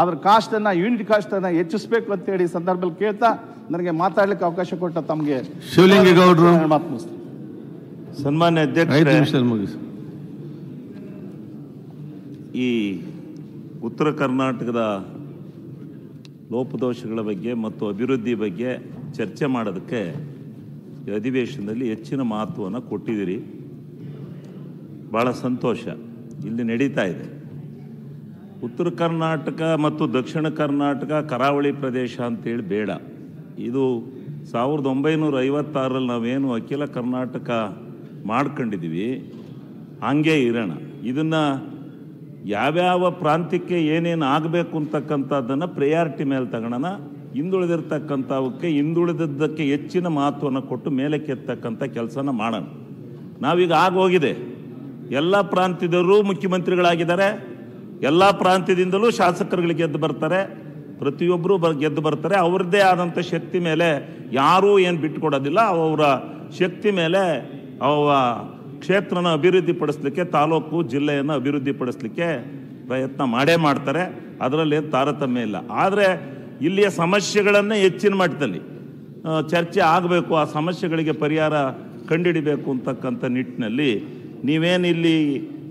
ಅದರ ಕಾಸ್ಟನ್ನು ಯೂನಿಟ್ ಕಾಸ್ಟನ್ನು ಹೆಚ್ಚಿಸಬೇಕು ಹೇಳಿ ಸಂದರ್ಭದಲ್ಲಿ ಕೇಳ್ತಾ ನನಗೆ ಮಾತಾಡ್ಲಿಕ್ಕೆ ಅವಕಾಶ ಕೊಟ್ಟ ತಮಗೆ ಶಿವಲಿಂಗೇಗೌಡರು ಸನ್ಮಾನ್ಯ ಅಧ್ಯಕ್ಷ ಈ ಉತ್ತರ ಕರ್ನಾಟಕದ ಲೋಪದೋಷಗಳ ಬಗ್ಗೆ ಮತ್ತು ಅಭಿವೃದ್ಧಿ ಬಗ್ಗೆ ಚರ್ಚೆ ಮಾಡೋದಕ್ಕೆ ಅಧಿವೇಶನದಲ್ಲಿ ಹೆಚ್ಚಿನ ಮಹತ್ವವನ್ನು ಕೊಟ್ಟಿದ್ದೀರಿ ಭಾಳ ಸಂತೋಷ ಇಲ್ಲಿ ನಡೀತಾ ಇದೆ ಉತ್ತರ ಕರ್ನಾಟಕ ಮತ್ತು ದಕ್ಷಿಣ ಕರ್ನಾಟಕ ಕರಾವಳಿ ಪ್ರದೇಶ ಅಂತೇಳಿ ಬೇಡ ಇದು ಸಾವಿರದ ಒಂಬೈನೂರ ಐವತ್ತಾರಲ್ಲಿ ನಾವೇನು ಅಖಿಲ ಕರ್ನಾಟಕ ಮಾಡ್ಕೊಂಡಿದ್ದೀವಿ ಹಾಗೆ ಇರೋಣ ಇದನ್ನು ಯಾವ್ಯಾವ ಪ್ರಾಂತ್ಯಕ್ಕೆ ಏನೇನು ಆಗಬೇಕು ಅಂತಕ್ಕಂಥದ್ದನ್ನು ಪ್ರಿಯಾರಿಟಿ ಮೇಲೆ ತಗೊಳ್ಳೋಣ ಹಿಂದುಳಿದಿರ್ತಕ್ಕಂಥವಕ್ಕೆ ಹಿಂದುಳಿದದ್ದಕ್ಕೆ ಹೆಚ್ಚಿನ ಮಹತ್ವನ ಕೊಟ್ಟು ಮೇಲಕ್ಕೆತ್ತಕ್ಕಂಥ ಕೆಲಸನ ಮಾಡೋಣ ನಾವೀಗ ಆಗೋಗಿದೆ ಎಲ್ಲ ಪ್ರಾಂತ್ಯದವರು ಮುಖ್ಯಮಂತ್ರಿಗಳಾಗಿದ್ದಾರೆ ಎಲ್ಲ ಪ್ರಾಂತ್ಯದಿಂದಲೂ ಶಾಸಕರುಗಳು ಗೆದ್ದು ಬರ್ತಾರೆ ಪ್ರತಿಯೊಬ್ಬರೂ ಬ ಗೆದ್ದು ಬರ್ತಾರೆ ಅವ್ರದ್ದೇ ಆದಂಥ ಶಕ್ತಿ ಮೇಲೆ ಯಾರೂ ಏನು ಬಿಟ್ಟುಕೊಡೋದಿಲ್ಲ ಅವರ ಶಕ್ತಿ ಮೇಲೆ ಅವ ಕ್ಷೇತ್ರನ ಅಭಿವೃದ್ಧಿ ಪಡಿಸ್ಲಿಕ್ಕೆ ತಾಲೂಕು ಜಿಲ್ಲೆಯನ್ನು ಅಭಿವೃದ್ಧಿ ಪ್ರಯತ್ನ ಮಾಡೇ ಮಾಡ್ತಾರೆ ಅದರಲ್ಲಿ ಏನು ತಾರತಮ್ಯ ಇಲ್ಲ ಆದರೆ ಇಲ್ಲಿಯ ಸಮಸ್ಯೆಗಳನ್ನು ಹೆಚ್ಚಿನ ಮಟ್ಟದಲ್ಲಿ ಚರ್ಚೆ ಆಗಬೇಕು ಆ ಸಮಸ್ಯೆಗಳಿಗೆ ಪರಿಹಾರ ಕಂಡುಹಿಡಿಬೇಕು ಅಂತಕ್ಕಂಥ ನಿಟ್ಟಿನಲ್ಲಿ ನೀವೇನಿಲ್ಲಿ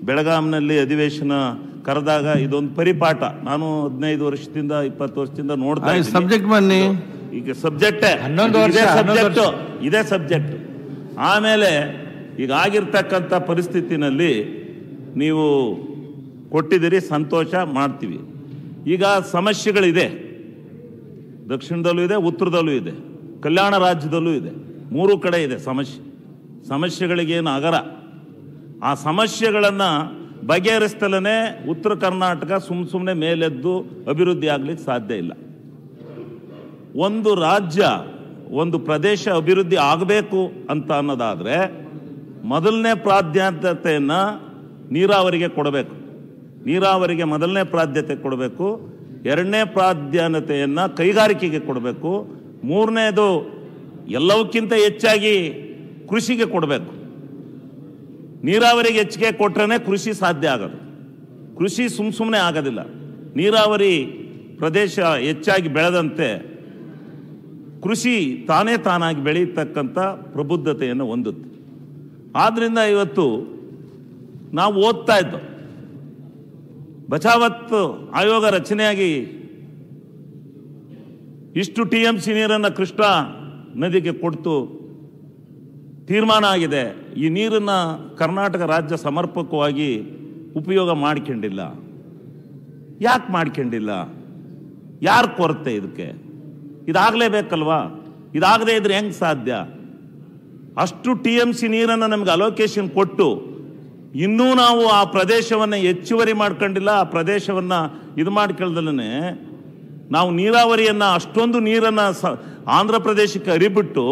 ಬೆಳಗಾಂನಲ್ಲಿ ಅಧಿವೇಶನ ಕರೆದಾಗ ಇದೊಂದು ಪರಿಪಾಠ ನಾನು ಹದಿನೈದು ವರ್ಷದಿಂದ ಇಪ್ಪತ್ತು ವರ್ಷದಿಂದ ನೋಡ್ತಾ ಸಬ್ಜೆಕ್ಟ್ ಬನ್ನಿ ಈಗ ಸಬ್ಜೆಕ್ಟೇ ಸಬ್ಜೆಕ್ಟ್ ಇದೇ ಸಬ್ಜೆಕ್ಟ್ ಆಮೇಲೆ ಈಗ ಆಗಿರ್ತಕ್ಕಂಥ ಪರಿಸ್ಥಿತಿನಲ್ಲಿ ನೀವು ಕೊಟ್ಟಿದ್ದೀರಿ ಸಂತೋಷ ಮಾಡ್ತೀವಿ ಈಗ ಸಮಸ್ಯೆಗಳಿದೆ ದಕ್ಷಿಣದಲ್ಲೂ ಇದೆ ಉತ್ತರದಲ್ಲೂ ಇದೆ ಕಲ್ಯಾಣ ರಾಜ್ಯದಲ್ಲೂ ಇದೆ ಮೂರು ಕಡೆ ಇದೆ ಸಮಸ್ಯೆ ಸಮಸ್ಯೆಗಳಿಗೇನು ಅಗರ ಆ ಸಮಸ್ಯೆಗಳನ್ನು ಬಗೆಹರಿಸ್ತಲೇ ಉತ್ತರ ಕರ್ನಾಟಕ ಸುಮ್ಮ ಸುಮ್ಮನೆ ಮೇಲೆದ್ದು ಅಭಿವೃದ್ಧಿ ಆಗ್ಲಿಕ್ಕೆ ಸಾಧ್ಯ ಇಲ್ಲ ಒಂದು ರಾಜ್ಯ ಒಂದು ಪ್ರದೇಶ ಅಭಿವೃದ್ಧಿ ಆಗಬೇಕು ಅಂತ ಅನ್ನೋದಾದರೆ ಮೊದಲನೇ ಪ್ರಾಧಾನ್ಯತೆಯನ್ನು ನೀರಾವರಿಗೆ ಕೊಡಬೇಕು ನೀರಾವರಿಗೆ ಮೊದಲನೇ ಪ್ರಾಧ್ಯತೆ ಕೊಡಬೇಕು ಎರಡನೇ ಪ್ರಾಧಾನ್ಯತೆಯನ್ನು ಕೈಗಾರಿಕೆಗೆ ಕೊಡಬೇಕು ಮೂರನೇದು ಎಲ್ಲವಕ್ಕಿಂತ ಹೆಚ್ಚಾಗಿ ಕೃಷಿಗೆ ಕೊಡಬೇಕು ನೀರಾವರಿಗೆ ಹೆಚ್ಚಿಗೆ ಕೊಟ್ರೇ ಕೃಷಿ ಸಾಧ್ಯ ಆಗೋದು ಕೃಷಿ ಸುಮ್ ಸುಮ್ಮನೆ ಆಗೋದಿಲ್ಲ ನೀರಾವರಿ ಪ್ರದೇಶ ಹೆಚ್ಚಾಗಿ ಬೆಳೆದಂತೆ ಕೃಷಿ ತಾನೇ ತಾನಾಗಿ ಬೆಳೆಯತಕ್ಕಂಥ ಪ್ರಬುದ್ಧತೆಯನ್ನು ಹೊಂದುತ್ತೆ ಆದ್ದರಿಂದ ಇವತ್ತು ನಾವು ಓದ್ತಾ ಇದ್ದೋ ಬಚಾವತ್ ಆಯೋಗ ರಚನೆಯಾಗಿ ಇಷ್ಟು ಟಿ ಎಂ ಸಿ ನೀರನ್ನು ಕೃಷ್ಣ ನದಿಗೆ ಕೊಡ್ತು ತೀರ್ಮಾನ ಆಗಿದೆ ಈ ನೀರನ್ನು ಕರ್ನಾಟಕ ರಾಜ್ಯ ಸಮರ್ಪಕವಾಗಿ ಉಪಯೋಗ ಮಾಡ್ಕೊಂಡಿಲ್ಲ ಯಾಕೆ ಮಾಡ್ಕೊಂಡಿಲ್ಲ ಯಾರು ಕೊರತೆ ಇದಕ್ಕೆ ಇದಾಗಲೇಬೇಕಲ್ವಾ ಇದಾಗದೇ ಇದ್ರೆ ಹೆಂಗೆ ಸಾಧ್ಯ ಅಷ್ಟು ಟಿ ಎಮ್ ಸಿ ನೀರನ್ನು ನಮಗೆ ಅಲೋಕೇಶನ್ ಕೊಟ್ಟು ಇನ್ನೂ ನಾವು ಆ ಪ್ರದೇಶವನ್ನು ಹೆಚ್ಚುವರಿ ಮಾಡ್ಕೊಂಡಿಲ್ಲ ಆ ಪ್ರದೇಶವನ್ನು ಇದು ಮಾಡ್ಕೊಳ್ದಲ್ಲೇ ನಾವು ನೀರಾವರಿಯನ್ನು ಅಷ್ಟೊಂದು ನೀರನ್ನು ಸ ಆಂಧ್ರ ಪ್ರದೇಶಕ್ಕೆ ಅರಿಬಿಟ್ಟು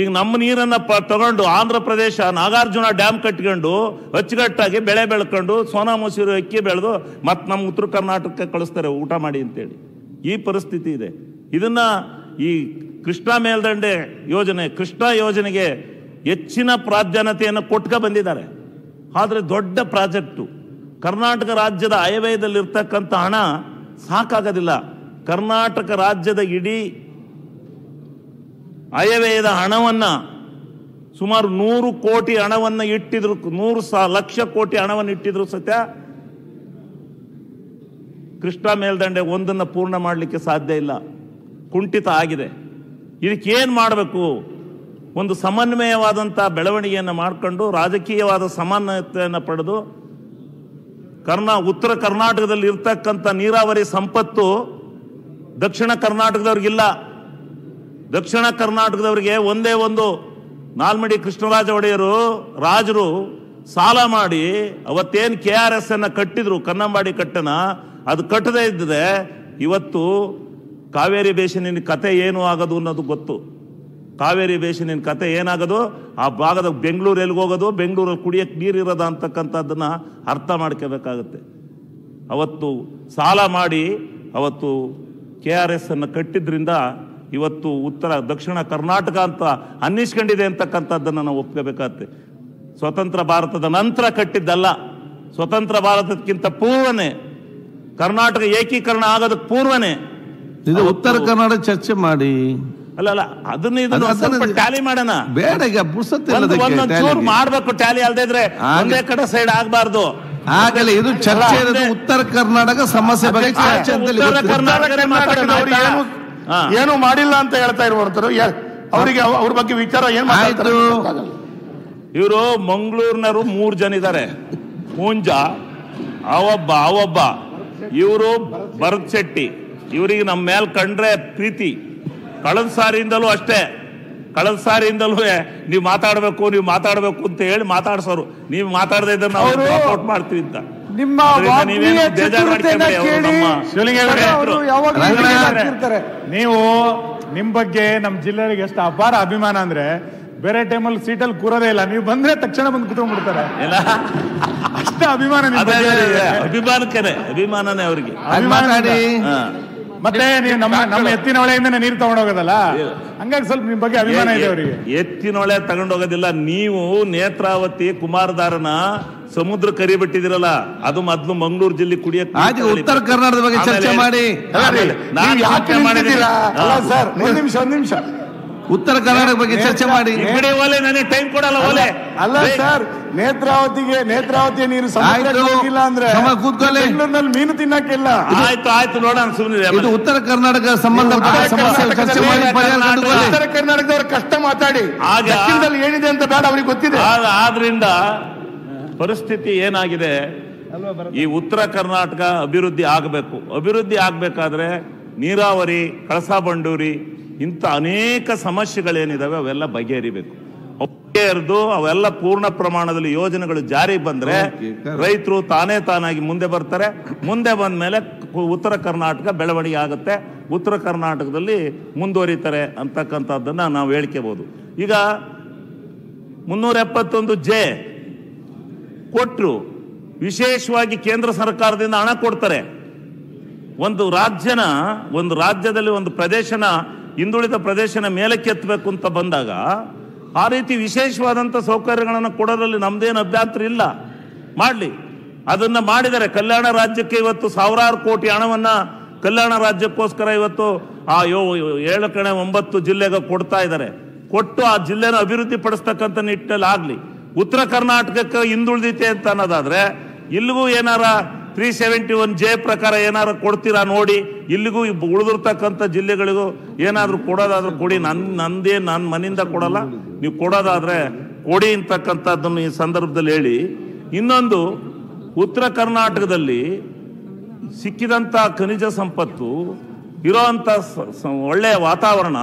ಈಗ ನಮ್ಮ ನೀರನ್ನ ತಗೊಂಡು ಆಂಧ್ರ ಪ್ರದೇಶ ನಾಗಾರ್ಜುನ ಡ್ಯಾಮ್ ಕಟ್ಕೊಂಡು ಅಚ್ಚುಗಟ್ಟಾಗಿ ಬೆಳೆ ಬೆಳ್ಕೊಂಡು ಸೋನಾ ಮಸೂರು ಅಕ್ಕಿ ಬೆಳೆದು ಮತ್ತೆ ನಮ್ಮ ಉತ್ತರ ಕರ್ನಾಟಕಕ್ಕೆ ಕಳಿಸ್ತಾರೆ ಊಟ ಮಾಡಿ ಅಂತೇಳಿ ಈ ಪರಿಸ್ಥಿತಿ ಇದೆ ಇದನ್ನ ಈ ಕೃಷ್ಣಾ ಮೇಲ್ದಂಡೆ ಯೋಜನೆ ಕೃಷ್ಣಾ ಯೋಜನೆಗೆ ಹೆಚ್ಚಿನ ಪ್ರಾಧಾನ್ಯತೆಯನ್ನು ಕೊಟ್ಕ ಬಂದಿದ್ದಾರೆ ಆದರೆ ದೊಡ್ಡ ಪ್ರಾಜೆಕ್ಟು ಕರ್ನಾಟಕ ರಾಜ್ಯದ ಆಯವ್ಯಯದಲ್ಲಿರ್ತಕ್ಕಂಥ ಹಣ ಸಾಕಾಗೋದಿಲ್ಲ ಕರ್ನಾಟಕ ರಾಜ್ಯದ ಇಡೀ ಆಯವ್ಯಯದ ಹಣವನ್ನು ಸುಮಾರು ನೂರು ಕೋಟಿ ಹಣವನ್ನು ಇಟ್ಟಿದ್ರು ನೂರು ಲಕ್ಷ ಕೋಟಿ ಹಣವನ್ನು ಇಟ್ಟಿದ್ರು ಸತ್ಯ ಕೃಷ್ಣ ಮೇಲ್ದಂಡೆ ಒಂದನ್ನು ಪೂರ್ಣ ಮಾಡಲಿಕ್ಕೆ ಸಾಧ್ಯ ಇಲ್ಲ ಕುಂಠಿತ ಆಗಿದೆ ಇದಕ್ಕೆ ಮಾಡಬೇಕು ಒಂದು ಸಮನ್ವಯವಾದಂಥ ಬೆಳವಣಿಗೆಯನ್ನು ಮಾಡಿಕೊಂಡು ರಾಜಕೀಯವಾದ ಸಮಾನತೆಯನ್ನು ಪಡೆದು ಕರ್ನಾ ಉತ್ತರ ಕರ್ನಾಟಕದಲ್ಲಿ ಇರ್ತಕ್ಕಂಥ ನೀರಾವರಿ ಸಂಪತ್ತು ದಕ್ಷಿಣ ಕರ್ನಾಟಕದವ್ರಿಗಿಲ್ಲ ದಕ್ಷಿಣ ಕರ್ನಾಟಕದವರಿಗೆ ಒಂದೇ ಒಂದು ನಾಲ್ಮಡಿ ಕೃಷ್ಣರಾಜ ಒಡೆಯರು ರಾಜರು ಸಾಲ ಮಾಡಿ ಅವತ್ತೇನು ಕೆ ಆರ್ ಎಸ್ ಅನ್ನು ಕಟ್ಟಿದ್ರು ಕನ್ನಂಬಾಡಿ ಕಟ್ಟನ ಅದು ಕಟ್ಟದೇ ಇದ್ದದೆ ಇವತ್ತು ಕಾವೇರಿ ಬೇಸಿನಿನ ಕತೆ ಏನು ಆಗೋದು ಅನ್ನೋದು ಗೊತ್ತು ಕಾವೇರಿ ಬೇಸಿನಿನ ಕತೆ ಏನಾಗೋದು ಆ ಭಾಗದ ಬೆಂಗಳೂರು ಎಲ್ಲಿಗೆ ಹೋಗೋದು ಬೆಂಗಳೂರಲ್ಲಿ ಕುಡಿಯೋಕ್ಕೆ ನೀರು ಇರೋದ ಅಂತಕ್ಕಂಥದ್ದನ್ನು ಅರ್ಥ ಮಾಡ್ಕೋಬೇಕಾಗತ್ತೆ ಅವತ್ತು ಸಾಲ ಮಾಡಿ ಅವತ್ತು ಕೆ ಆರ್ ಎಸ್ ಅನ್ನು ಕಟ್ಟಿದ್ರಿಂದ ಇವತ್ತು ಉತ್ತರ ದಕ್ಷಿಣ ಕರ್ನಾಟಕ ಅಂತ ಅನ್ನಿಸ್ಕೊಂಡಿದೆ ಅಂತಕ್ಕಂಥದ್ದನ್ನು ನಾವು ಒಪ್ಕೋಬೇಕಾಗತ್ತೆ ಸ್ವತಂತ್ರ ಭಾರತದ ನಂತರ ಕಟ್ಟಿದ್ದಲ್ಲ ಸ್ವತಂತ್ರ ಭಾರತಕ್ಕಿಂತ ಪೂರ್ವನೇ ಕರ್ನಾಟಕ ಏಕೀಕರಣ ಆಗೋದಕ್ಕೆ ಪೂರ್ವನೇ ಇದು ಉತ್ತರ ಕನ್ನಡ ಚರ್ಚೆ ಮಾಡಿ ಅಲ್ಲ ಅಲ್ಲ ಅದನ್ನ ಇದನ್ನ ಟ್ಯಾಲಿ ಮಾಡೋಣ ಬೇಡ ಈಗ ಮಾಡ್ಬೇಕು ಟ್ಯಾಲಿ ಅಲ್ಲದೆ ಇದ್ರೆ ಒಂದೇ ಕಡೆ ಸೈಡ್ ಆಗಬಾರ್ದು ಆಗಲ್ಲ ಇದು ಚರ್ಚೆ ಉತ್ತರ ಕರ್ನಾಟಕ ಸಮಸ್ಯೆ ಬಗ್ಗೆ ಚರ್ಚೆ ಏನು ಮಾಡಿಲ್ಲ ಅಂತ ಹೇಳ್ತಾ ಇರುವಂತರು ಅವರಿಗೆ ಅವ್ರ ಬಗ್ಗೆ ವಿಚಾರ ಏನ್ ಮಾಡ್ತಾರೆ ಇವರು ಮಂಗಳೂರಿನವರು ಮೂರ್ ಜನ ಇದ್ದಾರೆ ಪೂಂಜಾ ಅವೊಬ್ಬ ಅವೊಬ್ಬ ಇವರು ಭರತ್ ಶೆಟ್ಟಿ ಇವರಿಗೆ ನಮ್ಮ ಮೇಲೆ ಕಂಡ್ರೆ ಪ್ರೀತಿ ಕಳೆದ ಸಾರಿಯಿಂದಲೂ ಅಷ್ಟೇ ಕಳೆದ ಸಾರಿಯಿಂದಲೂ ನೀವು ಮಾತಾಡಬೇಕು ನೀವು ಮಾತಾಡಬೇಕು ಅಂತ ಹೇಳಿ ಮಾತಾಡ್ಸೋರು ನೀವು ಮಾತಾಡದೇ ಇದ್ರೆ ನಾವು ಮಾಡ್ತೀವಿ ಅಂತ ನಿಮ್ಮ ನೀವು ನಿಮ್ ಬಗ್ಗೆ ನಮ್ ಜಿಲ್ಲೆಗೆ ಎಷ್ಟು ಅಪಾರ ಅಭಿಮಾನ ಅಂದ್ರೆ ಬೇರೆ ಟೈಮಲ್ಲಿ ಸೀಟಲ್ಲಿ ಕೂರೋದೇ ಇಲ್ಲ ನೀವು ಬಂದ್ರೆ ತಕ್ಷಣ ಬಂದು ಕುತ್ಕೊಂಡ್ಬಿಡ್ತಾರೆ ಅಷ್ಟ ಅಭಿಮಾನ ಅಭಿಮಾನಕ್ಕೇ ಅಭಿಮಾನನೇ ಅವ್ರಿಗೆ ಅಭಿಮಾನ ಮತ್ತೆ ನೀವು ನಮ್ಮ ನಮ್ಮ ಎತ್ತಿನ ಒಳೆಯಿಂದ ನೀರು ತಗೊಂಡೋಗೋದಲ್ಲ ಹಂಗಾಗಿ ಸ್ವಲ್ಪ ನಿಮ್ ಬಗ್ಗೆ ಅಭಿಮಾನ ಇದೆ ಅವರಿಗೆ ಎತ್ತಿನೊಳೆ ತಗೊಂಡೋಗೋದಿಲ್ಲ ನೀವು ನೇತ್ರಾವತಿ ಕುಮಾರಧಾರನ ಸಮುದ್ರ ಕರಿ ಬಿಟ್ಟಿದಿರಲ್ಲ ಅದು ಮೊದ್ಲು ಮಂಗಳೂರು ಜಿಲ್ಲೆ ಕುಡಿಯಕ್ ಉತ್ತರ ಕರ್ನಾಟಕದ ಬಗ್ಗೆ ಚರ್ಚೆ ಮಾಡಿ ನಿಮಿಷ ನಿಮಿಷ ಉತ್ತರ ಕರ್ನಾಟಕ ಬಗ್ಗೆ ಚರ್ಚೆ ಮಾಡಿ ಬಿಡಿ ಓಲೆ ನನಗೆ ಟೈಮ್ ಕೊಡಲ್ಲ ಓಲೆ ಅಲ್ಲ ಸರ್ ನೇತ್ರಾವತಿಗೆ ನೇತ್ರಾವತಿ ನೀರು ಸಮುದ್ರಕ್ಕಿಲ್ಲ ಅಂದ್ರೆ ಬೆಂಗಳೂರಿನಲ್ಲಿ ಮೀನು ತಿನ್ನಕ್ಕಿಲ್ಲ ಆಯ್ತು ಆಯ್ತು ನೋಡೋಣ ಸುಮ್ಮನೆ ಇದು ಉತ್ತರ ಕರ್ನಾಟಕ ಸಂಬಂಧ ಚರ್ಚೆ ಮಾಡಿ ಉತ್ತರ ಕರ್ನಾಟಕದವ್ರ ಕಷ್ಟ ಮಾತಾಡಿ ದಕ್ಷಿಣದಲ್ಲಿ ಏನಿದೆ ಅಂತ ಬೇಡ ಅವ್ರಿಗೆ ಗೊತ್ತಿದೆ ಆದ್ರಿಂದ ಪರಿಸ್ಥಿತಿ ಏನಾಗಿದೆ ಈ ಉತ್ತರ ಕರ್ನಾಟಕ ಅಭಿವೃದ್ಧಿ ಆಗಬೇಕು ಅಭಿವೃದ್ಧಿ ಆಗಬೇಕಾದ್ರೆ ನೀರಾವರಿ ಕಳಸಾ ಬಂಡೂರಿ ಇಂಥ ಅನೇಕ ಸಮಸ್ಯೆಗಳೇನಿದಾವೆ ಅವೆಲ್ಲ ಬಗೆಹರಿಬೇಕು ಬಗೆಹರಿದು ಅವೆಲ್ಲ ಪೂರ್ಣ ಪ್ರಮಾಣದಲ್ಲಿ ಯೋಜನೆಗಳು ಜಾರಿ ಬಂದರೆ ರೈತರು ತಾನೇ ತಾನಾಗಿ ಮುಂದೆ ಬರ್ತಾರೆ ಮುಂದೆ ಬಂದ ಮೇಲೆ ಉತ್ತರ ಕರ್ನಾಟಕ ಬೆಳವಣಿಗೆ ಆಗುತ್ತೆ ಉತ್ತರ ಕರ್ನಾಟಕದಲ್ಲಿ ಮುಂದುವರಿತಾರೆ ಅಂತಕ್ಕಂಥದ್ದನ್ನ ನಾವು ಹೇಳ್ಕೋಬೋದು ಈಗ ಮುನ್ನೂರ ಎಪ್ಪತ್ತೊಂದು ಜೆ ಕೊಟ್ಟರು ವಿಶೇಷವಾಗಿ ಕೇಂದ್ರ ಸರ್ಕಾರದಿಂದ ಹಣ ಕೊಡ್ತಾರೆ ಒಂದು ರಾಜ್ಯನ ಒಂದು ರಾಜ್ಯದಲ್ಲಿ ಒಂದು ಪ್ರದೇಶನ ಹಿಂದುಳಿದ ಪ್ರದೇಶನ ಮೇಲಕ್ಕೆತ್ತಬೇಕು ಅಂತ ಬಂದಾಗ ಆ ರೀತಿ ವಿಶೇಷವಾದಂಥ ಸೌಕರ್ಯಗಳನ್ನು ಕೊಡೋದ್ರಲ್ಲಿ ನಮ್ದೇನು ಅಭ್ಯಂತರ ಇಲ್ಲ ಮಾಡಲಿ ಅದನ್ನು ಮಾಡಿದರೆ ಕಲ್ಯಾಣ ರಾಜ್ಯಕ್ಕೆ ಇವತ್ತು ಸಾವಿರಾರು ಕೋಟಿ ಹಣವನ್ನು ಕಲ್ಯಾಣ ರಾಜ್ಯಕ್ಕೋಸ್ಕರ ಇವತ್ತು ಆ ಯೋ ಏಳು ಕಣೆ ಒಂಬತ್ತು ಜಿಲ್ಲೆಗೆ ಕೊಡ್ತಾ ಇದ್ದಾರೆ ಕೊಟ್ಟು ಆ ಜಿಲ್ಲೆನ ಅಭಿವೃದ್ಧಿ ಪಡಿಸ್ತಕ್ಕಂಥ ನಿಟ್ಟಿನಲ್ಲಿ ಆಗಲಿ ಉತ್ತರ ಕರ್ನಾಟಕಕ್ಕೆ ಹಿಂದುಳಿದಿತೆ ಅಂತ ಅನ್ನೋದಾದರೆ ಇಲ್ಲಿಗೂ ಏನಾರ ತ್ರೀ ಸೆವೆಂಟಿ ಒನ್ ಜೆ ಪ್ರಕಾರ ಏನಾರು ಕೊಡ್ತೀರಾ ನೋಡಿ ಇಲ್ಲಿಗೂ ಉಳಿದಿರ್ತಕ್ಕಂಥ ಜಿಲ್ಲೆಗಳಿಗೂ ಏನಾದರೂ ಕೊಡೋದಾದ್ರೂ ಕೊಡಿ ನನ್ನ ನಂದೇ ನನ್ನ ಮನೆಯಿಂದ ಕೊಡಲ್ಲ ನೀವು ಕೊಡೋದಾದರೆ ಕೊಡಿ ಅಂತಕ್ಕಂಥದ್ದನ್ನು ಈ ಸಂದರ್ಭದಲ್ಲಿ ಹೇಳಿ ಇನ್ನೊಂದು ಉತ್ತರ ಕರ್ನಾಟಕದಲ್ಲಿ ಸಿಕ್ಕಿದಂಥ ಖನಿಜ ಸಂಪತ್ತು ಇರೋ ಅಂಥ ಒಳ್ಳೆಯ ವಾತಾವರಣ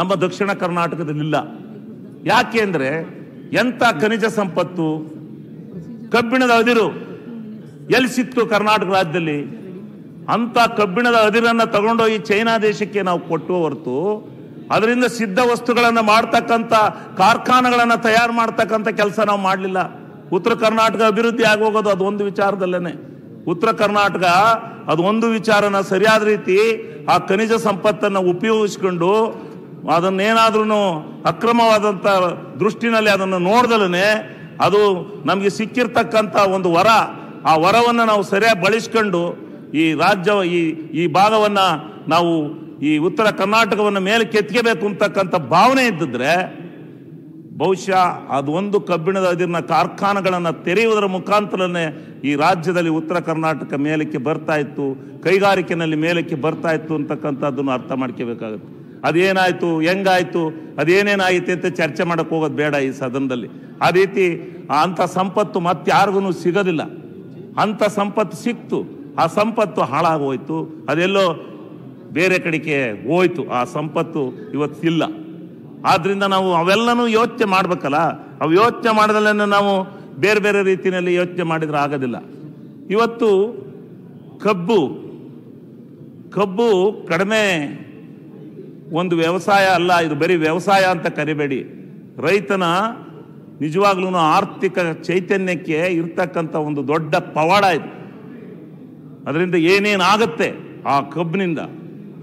ನಮ್ಮ ದಕ್ಷಿಣ ಕರ್ನಾಟಕದಲ್ಲಿಲ್ಲ ಅಂದರೆ ಎಂಥ ಖನಿಜ ಸಂಪತ್ತು ಕಬ್ಬಿಣದ ಅದಿರು ಎಲ್ಲಿ ಸಿಕ್ತು ಕರ್ನಾಟಕ ರಾಜ್ಯದಲ್ಲಿ ಅಂಥ ಕಬ್ಬಿಣದ ಅದಿರನ್ನು ತಗೊಂಡೋಗಿ ಚೈನಾ ದೇಶಕ್ಕೆ ನಾವು ಕೊಟ್ಟು ಹೊರತು ಅದರಿಂದ ಸಿದ್ಧ ವಸ್ತುಗಳನ್ನು ಮಾಡ್ತಕ್ಕಂಥ ಕಾರ್ಖಾನೆಗಳನ್ನು ತಯಾರು ಮಾಡ್ತಕ್ಕಂಥ ಕೆಲಸ ನಾವು ಮಾಡಲಿಲ್ಲ ಉತ್ತರ ಕರ್ನಾಟಕ ಅಭಿವೃದ್ಧಿ ಆಗೋಗೋದು ಅದು ಒಂದು ವಿಚಾರದಲ್ಲೇ ಉತ್ತರ ಕರ್ನಾಟಕ ಅದು ಒಂದು ವಿಚಾರನ ಸರಿಯಾದ ರೀತಿ ಆ ಖನಿಜ ಸಂಪತ್ತನ್ನು ಉಪಯೋಗಿಸ್ಕೊಂಡು ಅದನ್ನೇನಾದ್ರೂ ಅಕ್ರಮವಾದಂಥ ದೃಷ್ಟಿನಲ್ಲಿ ಅದನ್ನು ನೋಡ್ದಲೇ ಅದು ನಮಗೆ ಸಿಕ್ಕಿರ್ತಕ್ಕಂಥ ಒಂದು ವರ ಆ ವರವನ್ನು ನಾವು ಸರಿಯಾಗಿ ಬಳಸ್ಕೊಂಡು ಈ ರಾಜ್ಯ ಈ ಈ ಭಾಗವನ್ನು ನಾವು ಈ ಉತ್ತರ ಕರ್ನಾಟಕವನ್ನು ಮೇಲೆ ಕೆತ್ತಿಗೆಬೇಕು ಅಂತಕ್ಕಂಥ ಭಾವನೆ ಇದ್ದಿದ್ರೆ ಬಹುಶಃ ಅದೊಂದು ಕಬ್ಬಿಣದ ಅದಿರಿನ ಕಾರ್ಖಾನೆಗಳನ್ನು ತೆರೆಯುವುದರ ಮುಖಾಂತರನೇ ಈ ರಾಜ್ಯದಲ್ಲಿ ಉತ್ತರ ಕರ್ನಾಟಕ ಮೇಲಕ್ಕೆ ಬರ್ತಾ ಇತ್ತು ಕೈಗಾರಿಕೆನಲ್ಲಿ ಮೇಲಕ್ಕೆ ಬರ್ತಾ ಇತ್ತು ಅಂತಕ್ಕಂಥದ್ದನ್ನು ಅರ್ಥ ಮಾಡ್ಕೋಬೇಕಾಗುತ್ತೆ ಅದೇನಾಯಿತು ಹೆಂಗಾಯಿತು ಅದೇನೇನಾಯಿತು ಅಂತ ಚರ್ಚೆ ಮಾಡೋಕೆ ಹೋಗೋದು ಬೇಡ ಈ ಸದನದಲ್ಲಿ ಆ ರೀತಿ ಅಂಥ ಸಂಪತ್ತು ಮತ್ತಾರಿಗೂ ಸಿಗೋದಿಲ್ಲ ಅಂಥ ಸಂಪತ್ತು ಸಿಕ್ತು ಆ ಸಂಪತ್ತು ಹಾಳಾಗೋಯ್ತು ಅದೆಲ್ಲೋ ಬೇರೆ ಕಡೆಗೆ ಹೋಯ್ತು ಆ ಸಂಪತ್ತು ಇವತ್ತಿಲ್ಲ ಆದ್ದರಿಂದ ನಾವು ಅವೆಲ್ಲನೂ ಯೋಚನೆ ಮಾಡಬೇಕಲ್ಲ ಅವು ಯೋಚನೆ ಮಾಡಿದಲ್ಲೇ ನಾವು ಬೇರೆ ಬೇರೆ ರೀತಿಯಲ್ಲಿ ಯೋಚನೆ ಮಾಡಿದ್ರೆ ಆಗೋದಿಲ್ಲ ಇವತ್ತು ಕಬ್ಬು ಕಬ್ಬು ಕಡಿಮೆ ಒಂದು ವ್ಯವಸಾಯ ಅಲ್ಲ ಇದು ಬರೀ ವ್ಯವಸಾಯ ಅಂತ ಕರಿಬೇಡಿ ರೈತನ ನಿಜವಾಗ್ಲೂ ಆರ್ಥಿಕ ಚೈತನ್ಯಕ್ಕೆ ಇರ್ತಕ್ಕಂಥ ಒಂದು ದೊಡ್ಡ ಪವಾಡ ಇದು ಅದರಿಂದ ಏನೇನಾಗತ್ತೆ ಆ ಕಬ್ಬಿನಿಂದ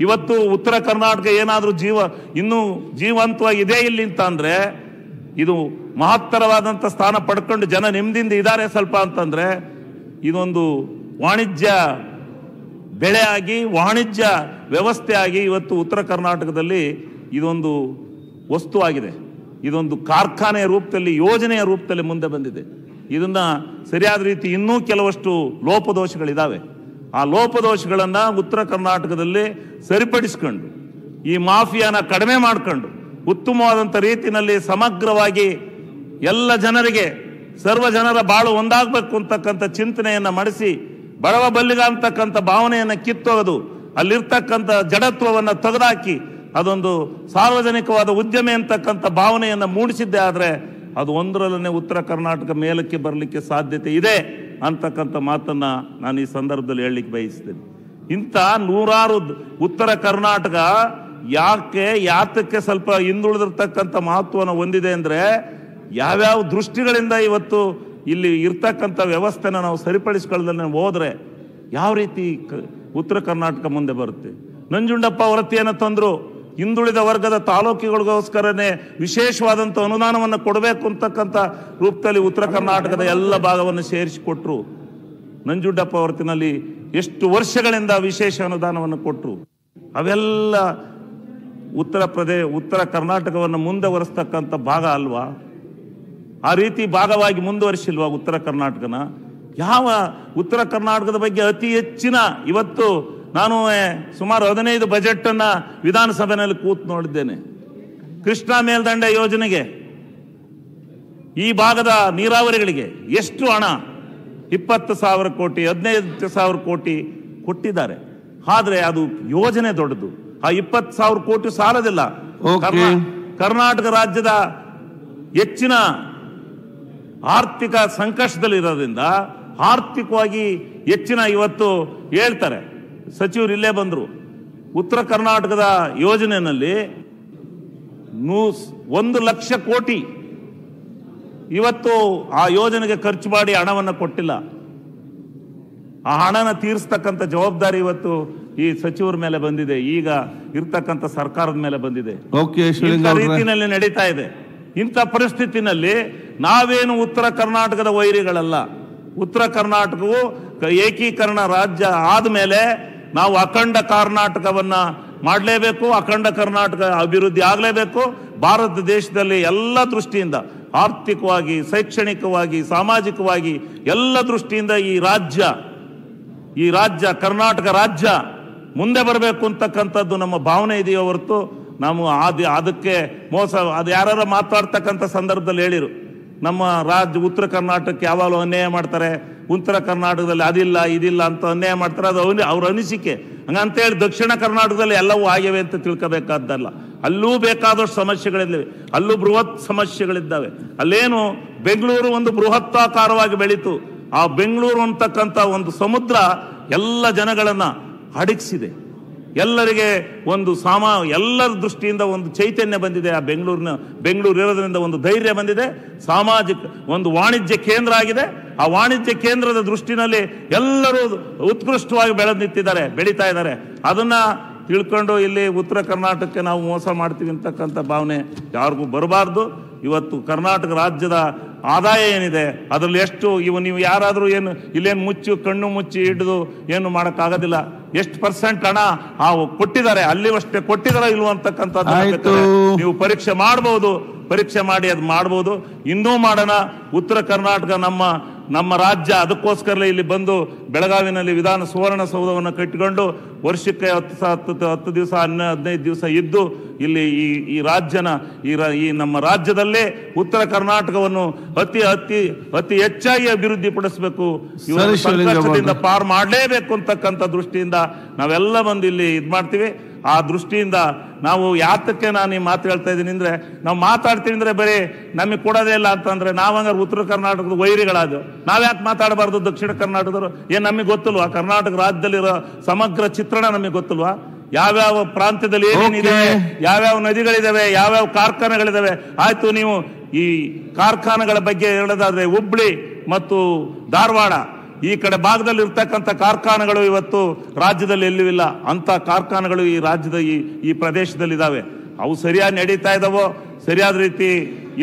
ಇವತ್ತು ಉತ್ತರ ಕರ್ನಾಟಕ ಏನಾದರೂ ಜೀವ ಇನ್ನೂ ಜೀವಂತವಾಗಿದೆ ಇಲ್ಲಿ ಅಂತ ಅಂದರೆ ಇದು ಮಹತ್ತರವಾದಂಥ ಸ್ಥಾನ ಪಡ್ಕೊಂಡು ಜನ ನೆಮ್ಮದಿಯಿಂದ ಇದ್ದಾರೆ ಸ್ವಲ್ಪ ಅಂತಂದರೆ ಇದೊಂದು ವಾಣಿಜ್ಯ ಬೆಳೆಯಾಗಿ ವಾಣಿಜ್ಯ ವ್ಯವಸ್ಥೆಯಾಗಿ ಇವತ್ತು ಉತ್ತರ ಕರ್ನಾಟಕದಲ್ಲಿ ಇದೊಂದು ವಸ್ತುವಾಗಿದೆ ಇದೊಂದು ಕಾರ್ಖಾನೆಯ ರೂಪದಲ್ಲಿ ಯೋಜನೆಯ ರೂಪದಲ್ಲಿ ಮುಂದೆ ಬಂದಿದೆ ಇದನ್ನು ಸರಿಯಾದ ರೀತಿ ಇನ್ನೂ ಕೆಲವಷ್ಟು ಲೋಪದೋಷಗಳಿದ್ದಾವೆ ಆ ಲೋಪದೋಷಗಳನ್ನು ಉತ್ತರ ಕರ್ನಾಟಕದಲ್ಲಿ ಸರಿಪಡಿಸ್ಕೊಂಡು ಈ ಮಾಫಿಯಾನ ಕಡಿಮೆ ಮಾಡಿಕೊಂಡು ಉತ್ತಮವಾದಂಥ ರೀತಿಯಲ್ಲಿ ಸಮಗ್ರವಾಗಿ ಎಲ್ಲ ಜನರಿಗೆ ಸರ್ವ ಜನರ ಬಾಳು ಒಂದಾಗಬೇಕು ಅಂತಕ್ಕಂಥ ಚಿಂತನೆಯನ್ನು ಮಾಡಿಸಿ ಬಡವ ಬಲ್ಲಿಗ ಅಂತಕ್ಕಂಥ ಭಾವನೆಯನ್ನು ಕಿತ್ತೊಗೆದು ಅಲ್ಲಿರ್ತಕ್ಕಂಥ ಜಡತ್ವವನ್ನು ತೆಗೆದಾಕಿ ಅದೊಂದು ಸಾರ್ವಜನಿಕವಾದ ಉದ್ಯಮಿ ಅಂತಕ್ಕಂಥ ಭಾವನೆಯನ್ನು ಮೂಡಿಸಿದ್ದೆ ಆದರೆ ಅದು ಒಂದರಲ್ಲೇ ಉತ್ತರ ಕರ್ನಾಟಕ ಮೇಲಕ್ಕೆ ಬರಲಿಕ್ಕೆ ಸಾಧ್ಯತೆ ಇದೆ ಅಂತಕ್ಕಂಥ ಮಾತನ್ನು ನಾನು ಈ ಸಂದರ್ಭದಲ್ಲಿ ಹೇಳಲಿಕ್ಕೆ ಬಯಸ್ತೇನೆ ಇಂಥ ನೂರಾರು ಉತ್ತರ ಕರ್ನಾಟಕ ಯಾಕೆ ಯಾತಕ್ಕೆ ಸ್ವಲ್ಪ ಹಿಂದುಳಿದಿರ್ತಕ್ಕಂಥ ಮಹತ್ವವನ್ನು ಹೊಂದಿದೆ ಅಂದರೆ ಯಾವ್ಯಾವ ದೃಷ್ಟಿಗಳಿಂದ ಇವತ್ತು ಇಲ್ಲಿ ಇರ್ತಕ್ಕಂಥ ವ್ಯವಸ್ಥೆನ ನಾವು ಸರಿಪಡಿಸ್ಕೊಳ್ದಲ್ಲೇ ಹೋದರೆ ಯಾವ ರೀತಿ ಉತ್ತರ ಕರ್ನಾಟಕ ಮುಂದೆ ಬರುತ್ತೆ ನಂಜುಂಡಪ್ಪ ವೃತ್ತಿಯನ್ನು ತಂದರು ಹಿಂದುಳಿದ ವರ್ಗದ ತಾಲೂಕುಗಳಿಗೋಸ್ಕರನೇ ವಿಶೇಷವಾದಂಥ ಅನುದಾನವನ್ನು ಕೊಡಬೇಕು ಅಂತಕ್ಕಂಥ ರೂಪದಲ್ಲಿ ಉತ್ತರ ಕರ್ನಾಟಕದ ಎಲ್ಲ ಭಾಗವನ್ನು ಸೇರಿಸಿಕೊಟ್ರು ನಂಜುಂಡಪ್ಪ ವೃತ್ತಿನಲ್ಲಿ ಎಷ್ಟು ವರ್ಷಗಳಿಂದ ವಿಶೇಷ ಅನುದಾನವನ್ನು ಕೊಟ್ಟರು ಅವೆಲ್ಲ ಉತ್ತರ ಪ್ರದೇಶ ಉತ್ತರ ಕರ್ನಾಟಕವನ್ನು ಮುಂದೆ ಭಾಗ ಅಲ್ವಾ ಆ ರೀತಿ ಭಾಗವಾಗಿ ಮುಂದುವರಿಸಿಲ್ವಾ ಉತ್ತರ ಕರ್ನಾಟಕನ ಯಾವ ಉತ್ತರ ಕರ್ನಾಟಕದ ಬಗ್ಗೆ ಅತಿ ಹೆಚ್ಚಿನ ಇವತ್ತು ನಾನು ಸುಮಾರು ಹದಿನೈದು ಬಜೆಟ್ ಅನ್ನ ವಿಧಾನಸಭೆಯಲ್ಲಿ ಕೂತ್ ನೋಡಿದ್ದೇನೆ ಕೃಷ್ಣಾ ಮೇಲ್ದಂಡೆ ಯೋಜನೆಗೆ ಈ ಭಾಗದ ನೀರಾವರಿಗಳಿಗೆ ಎಷ್ಟು ಹಣ ಇಪ್ಪತ್ತು ಸಾವಿರ ಕೋಟಿ ಹದಿನೈದು ಸಾವಿರ ಕೋಟಿ ಕೊಟ್ಟಿದ್ದಾರೆ ಆದರೆ ಅದು ಯೋಜನೆ ದೊಡ್ಡದು ಆ ಇಪ್ಪತ್ತು ಸಾವಿರ ಕೋಟಿ ಸಾಲದಿಲ್ಲ ಕರ್ನಾಟಕ ರಾಜ್ಯದ ಹೆಚ್ಚಿನ ಆರ್ಥಿಕ ಸಂಕಷ್ಟದಲ್ಲಿರೋದ್ರಿಂದ ಆರ್ಥಿಕವಾಗಿ ಹೆಚ್ಚಿನ ಇವತ್ತು ಹೇಳ್ತಾರೆ ಸಚಿವರು ಇಲ್ಲೇ ಬಂದರು ಉತ್ತರ ಕರ್ನಾಟಕದ ಯೋಜನೆಯಲ್ಲಿ ನೂ ಒಂದು ಲಕ್ಷ ಕೋಟಿ ಇವತ್ತು ಆ ಯೋಜನೆಗೆ ಖರ್ಚು ಮಾಡಿ ಹಣವನ್ನು ಕೊಟ್ಟಿಲ್ಲ ಆ ಹಣನ ತೀರಿಸ್ತಕ್ಕಂಥ ಜವಾಬ್ದಾರಿ ಇವತ್ತು ಈ ಸಚಿವರ ಮೇಲೆ ಬಂದಿದೆ ಈಗ ಇರ್ತಕ್ಕಂಥ ಸರ್ಕಾರದ ಮೇಲೆ ಬಂದಿದೆ ರೀತಿಯಲ್ಲಿ ನಡೀತಾ ಇದೆ ಇಂಥ ಪರಿಸ್ಥಿತಿನಲ್ಲಿ ನಾವೇನು ಉತ್ತರ ಕರ್ನಾಟಕದ ವೈರಿಗಳಲ್ಲ ಉತ್ತರ ಕರ್ನಾಟಕವು ಏಕೀಕರಣ ರಾಜ್ಯ ಆದಮೇಲೆ ನಾವು ಅಖಂಡ ಕರ್ನಾಟಕವನ್ನು ಮಾಡಲೇಬೇಕು ಅಖಂಡ ಕರ್ನಾಟಕ ಅಭಿವೃದ್ಧಿ ಆಗಲೇಬೇಕು ಭಾರತ ದೇಶದಲ್ಲಿ ಎಲ್ಲ ದೃಷ್ಟಿಯಿಂದ ಆರ್ಥಿಕವಾಗಿ ಶೈಕ್ಷಣಿಕವಾಗಿ ಸಾಮಾಜಿಕವಾಗಿ ಎಲ್ಲ ದೃಷ್ಟಿಯಿಂದ ಈ ರಾಜ್ಯ ಈ ರಾಜ್ಯ ಕರ್ನಾಟಕ ರಾಜ್ಯ ಮುಂದೆ ಬರಬೇಕು ಅಂತಕ್ಕಂಥದ್ದು ನಮ್ಮ ಭಾವನೆ ಇದೆಯೋ ಹೊರತು ನಾವು ಅದು ಅದಕ್ಕೆ ಮೋಸ ಅದು ಯಾರು ಮಾತಾಡ್ತಕ್ಕಂಥ ಸಂದರ್ಭದಲ್ಲಿ ಹೇಳಿರು ನಮ್ಮ ರಾಜ್ಯ ಉತ್ತರ ಕರ್ನಾಟಕಕ್ಕೆ ಯಾವಾಗಲೂ ಅನ್ಯಾಯ ಮಾಡ್ತಾರೆ ಉತ್ತರ ಕರ್ನಾಟಕದಲ್ಲಿ ಅದಿಲ್ಲ ಇದಿಲ್ಲ ಅಂತ ಅನ್ಯಾಯ ಮಾಡ್ತಾರೆ ಅದು ಅವನೇ ಅವ್ರ ಅನಿಸಿಕೆ ಹಂಗಂತೇಳಿ ದಕ್ಷಿಣ ಕರ್ನಾಟಕದಲ್ಲಿ ಎಲ್ಲವೂ ಆಗಿವೆ ಅಂತ ತಿಳ್ಕೋಬೇಕಾದ್ದಲ್ಲ ಅಲ್ಲೂ ಬೇಕಾದಷ್ಟು ಸಮಸ್ಯೆಗಳಿದ್ದಾವೆ ಅಲ್ಲೂ ಬೃಹತ್ ಸಮಸ್ಯೆಗಳಿದ್ದಾವೆ ಅಲ್ಲೇನು ಬೆಂಗಳೂರು ಒಂದು ಬೃಹತ್ತಾಕಾರವಾಗಿ ಬೆಳೀತು ಆ ಬೆಂಗಳೂರು ಅಂತಕ್ಕಂಥ ಒಂದು ಸಮುದ್ರ ಎಲ್ಲ ಜನಗಳನ್ನು ಅಡಗಿಸಿದೆ ಎಲ್ಲರಿಗೆ ಒಂದು ಸಾಮಾ ಎಲ್ಲರ ದೃಷ್ಟಿಯಿಂದ ಒಂದು ಚೈತನ್ಯ ಬಂದಿದೆ ಆ ಬೆಂಗಳೂರಿನ ಬೆಂಗಳೂರು ಇರೋದ್ರಿಂದ ಒಂದು ಧೈರ್ಯ ಬಂದಿದೆ ಸಾಮಾಜಿಕ ಒಂದು ವಾಣಿಜ್ಯ ಕೇಂದ್ರ ಆಗಿದೆ ಆ ವಾಣಿಜ್ಯ ಕೇಂದ್ರದ ದೃಷ್ಟಿನಲ್ಲಿ ಎಲ್ಲರೂ ಉತ್ಕೃಷ್ಟವಾಗಿ ಬೆಳೆದು ನಿಂತಿದ್ದಾರೆ ಬೆಳೀತಾ ಇದ್ದಾರೆ ಅದನ್ನು ತಿಳ್ಕೊಂಡು ಇಲ್ಲಿ ಉತ್ತರ ಕರ್ನಾಟಕಕ್ಕೆ ನಾವು ಮೋಸ ಮಾಡ್ತೀವಿ ಅಂತಕ್ಕಂಥ ಭಾವನೆ ಯಾರಿಗೂ ಬರಬಾರ್ದು ಇವತ್ತು ಕರ್ನಾಟಕ ರಾಜ್ಯದ ಆದಾಯ ಏನಿದೆ ಅದರಲ್ಲಿ ಎಷ್ಟು ಇವು ನೀವು ಯಾರಾದರೂ ಏನು ಇಲ್ಲೇನು ಮುಚ್ಚು ಕಣ್ಣು ಮುಚ್ಚಿ ಹಿಡಿದು ಏನು ಮಾಡೋಕ್ಕಾಗೋದಿಲ್ಲ ಎಷ್ಟು ಪರ್ಸೆಂಟ್ ಹಣ ಆ ಕೊಟ್ಟಿದ್ದಾರೆ ಅಲ್ಲಿವಷ್ಟೇ ಅಷ್ಟೇ ಕೊಟ್ಟಿದಾರ ಇಲ್ವ ನೀವು ಪರೀಕ್ಷೆ ಮಾಡಬಹುದು ಪರೀಕ್ಷೆ ಮಾಡಿ ಅದು ಮಾಡಬಹುದು ಇನ್ನೂ ಮಾಡೋಣ ಉತ್ತರ ಕರ್ನಾಟಕ ನಮ್ಮ ನಮ್ಮ ರಾಜ್ಯ ಅದಕ್ಕೋಸ್ಕರಲೇ ಇಲ್ಲಿ ಬಂದು ಬೆಳಗಾವಿನಲ್ಲಿ ವಿಧಾನ ಸೌಧವನ್ನು ಕಟ್ಟಿಕೊಂಡು ವರ್ಷಕ್ಕೆ ಹತ್ತು ಸ ಹತ್ತು ಹತ್ತು ದಿವಸ ಹನ್ನ ಹದಿನೈದು ದಿವಸ ಇದ್ದು ಇಲ್ಲಿ ಈ ಈ ರಾಜ್ಯನ ಈ ಈ ನಮ್ಮ ರಾಜ್ಯದಲ್ಲೇ ಉತ್ತರ ಕರ್ನಾಟಕವನ್ನು ಅತಿ ಅತಿ ಅತಿ ಹೆಚ್ಚಾಗಿ ಅಭಿವೃದ್ಧಿ ಪಡಿಸಬೇಕು ದೃಷ್ಟಿಯಿಂದ ಪಾರು ಮಾಡಲೇಬೇಕು ಅಂತಕ್ಕಂಥ ದೃಷ್ಟಿಯಿಂದ ನಾವೆಲ್ಲ ಬಂದು ಇಲ್ಲಿ ಇದು ಮಾಡ್ತೀವಿ ಆ ದೃಷ್ಟಿಯಿಂದ ನಾವು ಯಾತಕ್ಕೆ ನಾನು ಈ ಮಾತು ಹೇಳ್ತಾ ಇದ್ದೀನಿ ಅಂದರೆ ನಾವು ಮಾತಾಡ್ತೀನಿ ಅಂದರೆ ಬರೀ ನಮಗೆ ಕೊಡೋದೇ ಇಲ್ಲ ಅಂತಂದರೆ ನಾವಂಗಾರೆ ಉತ್ತರ ಕರ್ನಾಟಕದ ವೈರಿಗಳಾದವು ಯಾಕೆ ಮಾತಾಡಬಾರ್ದು ದಕ್ಷಿಣ ಕರ್ನಾಟಕದವರು ಏನು ನಮಗೆ ಗೊತ್ತಲ್ವಾ ಕರ್ನಾಟಕ ರಾಜ್ಯದಲ್ಲಿರೋ ಸಮಗ್ರ ಚಿತ್ರಣ ನಮಗೆ ಗೊತ್ತಲ್ವಾ ಯಾವ್ಯಾವ ಪ್ರಾಂತ್ಯದಲ್ಲಿ ಏನೇನಿದೆ ಯಾವ್ಯಾವ ನದಿಗಳಿದಾವೆ ಯಾವ್ಯಾವ ಕಾರ್ಖಾನೆಗಳಿದಾವೆ ಆಯಿತು ನೀವು ಈ ಕಾರ್ಖಾನೆಗಳ ಬಗ್ಗೆ ಹೇಳೋದಾದರೆ ಹುಬ್ಳಿ ಮತ್ತು ಧಾರವಾಡ ಈ ಕಡೆ ಭಾಗದಲ್ಲಿ ಇರ್ತಕ್ಕಂಥ ಕಾರ್ಖಾನೆಗಳು ಇವತ್ತು ರಾಜ್ಯದಲ್ಲಿ ಎಲ್ಲೂ ಇಲ್ಲ ಅಂಥ ಕಾರ್ಖಾನೆಗಳು ಈ ರಾಜ್ಯದ ಈ ಈ ಪ್ರದೇಶದಲ್ಲಿದ್ದಾವೆ ಅವು ಸರಿಯಾಗಿ ನಡೀತಾ ಇದ್ದಾವೋ ಸರಿಯಾದ ರೀತಿ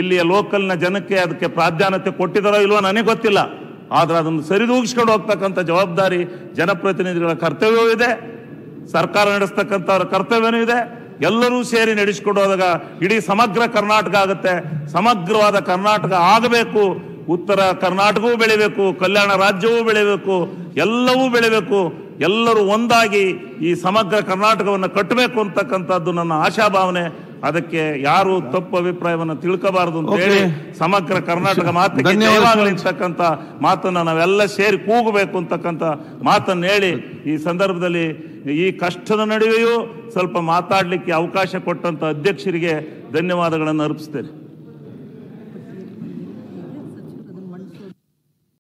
ಇಲ್ಲಿಯ ಲೋಕಲ್ನ ಜನಕ್ಕೆ ಅದಕ್ಕೆ ಪ್ರಾಧಾನ್ಯತೆ ಕೊಟ್ಟಿದ್ದಾರೋ ಇಲ್ವೋ ನನಗೆ ಗೊತ್ತಿಲ್ಲ ಆದರೆ ಅದನ್ನು ಸರಿದೂಗಿಸ್ಕೊಂಡು ಹೋಗ್ತಕ್ಕಂಥ ಜವಾಬ್ದಾರಿ ಜನಪ್ರತಿನಿಧಿಗಳ ಕರ್ತವ್ಯವೂ ಇದೆ ಸರ್ಕಾರ ನಡೆಸ್ತಕ್ಕಂಥವ್ರ ಕರ್ತವ್ಯನೂ ಇದೆ ಎಲ್ಲರೂ ಸೇರಿ ನಡೆಸ್ಕೊಂಡು ಹೋದಾಗ ಇಡೀ ಸಮಗ್ರ ಕರ್ನಾಟಕ ಆಗುತ್ತೆ ಸಮಗ್ರವಾದ ಕರ್ನಾಟಕ ಆಗಬೇಕು ಉತ್ತರ ಕರ್ನಾಟಕವೂ ಬೆಳಿಬೇಕು ಕಲ್ಯಾಣ ರಾಜ್ಯವೂ ಬೆಳಿಬೇಕು ಎಲ್ಲವೂ ಬೆಳಿಬೇಕು ಎಲ್ಲರೂ ಒಂದಾಗಿ ಈ ಸಮಗ್ರ ಕರ್ನಾಟಕವನ್ನು ಕಟ್ಟಬೇಕು ಅಂತಕ್ಕಂಥದ್ದು ನನ್ನ ಆಶಾಭಾವನೆ ಅದಕ್ಕೆ ಯಾರು ತಪ್ಪು ಅಭಿಪ್ರಾಯವನ್ನು ತಿಳ್ಕಬಾರದು ಅಂತ ಹೇಳಿ ಸಮಗ್ರ ಕರ್ನಾಟಕ ಮಾತಕ್ಕಂತ ಮಾತನ್ನ ನಾವೆಲ್ಲ ಸೇರಿ ಕೂಗಬೇಕು ಅಂತಕ್ಕಂಥ ಮಾತನ್ನು ಹೇಳಿ ಈ ಸಂದರ್ಭದಲ್ಲಿ ಈ ಕಷ್ಟದ ನಡುವೆಯೂ ಸ್ವಲ್ಪ ಮಾತಾಡಲಿಕ್ಕೆ ಅವಕಾಶ ಕೊಟ್ಟಂತ ಅಧ್ಯಕ್ಷರಿಗೆ ಧನ್ಯವಾದಗಳನ್ನು ಅರ್ಪಿಸ್ತೇನೆ